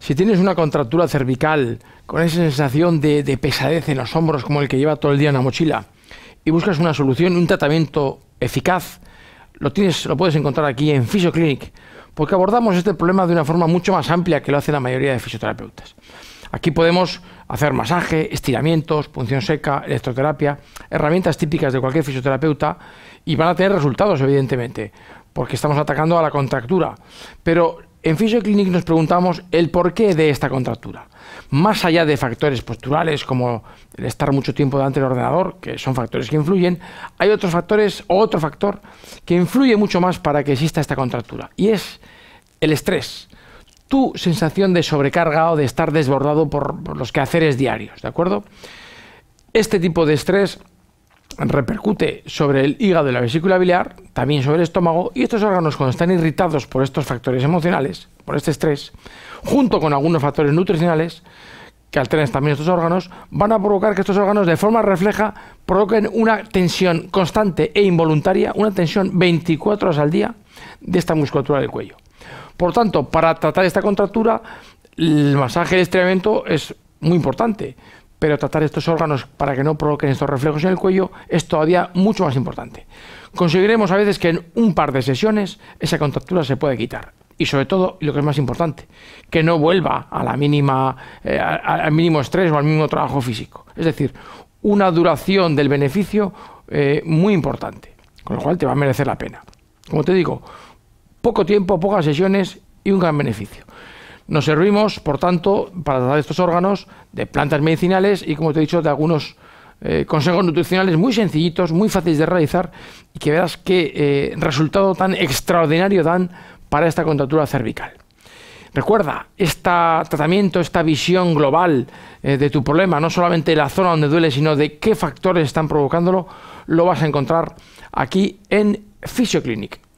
Si tienes una contractura cervical con esa sensación de, pesadez en los hombros como el que lleva todo el día en la mochila y buscas una solución, un tratamiento eficaz, lo, tienes, lo puedes encontrar aquí en Physioclinic, porque abordamos este problema de una forma mucho más amplia que lo hace la mayoría de fisioterapeutas. Aquí podemos hacer masaje, estiramientos, punción seca, electroterapia, herramientas típicas de cualquier fisioterapeuta y van a tener resultados, evidentemente, porque estamos atacando a la contractura. Pero en Physioclinic nos preguntamos el porqué de esta contractura. Más allá de factores posturales como el estar mucho tiempo delante del ordenador, que son factores que influyen, hay otros factores o otro factor que influye mucho más para que exista esta contractura y es el estrés. Tu sensación de sobrecarga o de estar desbordado por los quehaceres diarios, ¿de acuerdo? Este tipo de estrés repercute sobre el hígado y la vesícula biliar, también sobre el estómago, y estos órganos cuando están irritados por estos factores emocionales, por este estrés, junto con algunos factores nutricionales, que alteran también estos órganos, van a provocar que estos órganos de forma refleja provoquen una tensión constante e involuntaria, una tensión 24 horas al día de esta musculatura del cuello. Por tanto, para tratar esta contractura, el masaje de estiramiento es muy importante pero tratar estos órganos para que no provoquen estos reflejos en el cuello es todavía mucho más importante. Conseguiremos a veces que en un par de sesiones esa contractura se puede quitar. Y sobre todo, y lo que es más importante, que no vuelva a la mínima, eh, al mínimo estrés o al mínimo trabajo físico. Es decir, una duración del beneficio eh, muy importante, con lo cual te va a merecer la pena. Como te digo, poco tiempo, pocas sesiones y un gran beneficio. Nos servimos, por tanto, para tratar estos órganos de plantas medicinales y, como te he dicho, de algunos eh, consejos nutricionales muy sencillitos, muy fáciles de realizar y que verás qué eh, resultado tan extraordinario dan para esta contractura cervical. Recuerda, este tratamiento, esta visión global eh, de tu problema, no solamente la zona donde duele, sino de qué factores están provocándolo, lo vas a encontrar aquí en Physioclinic.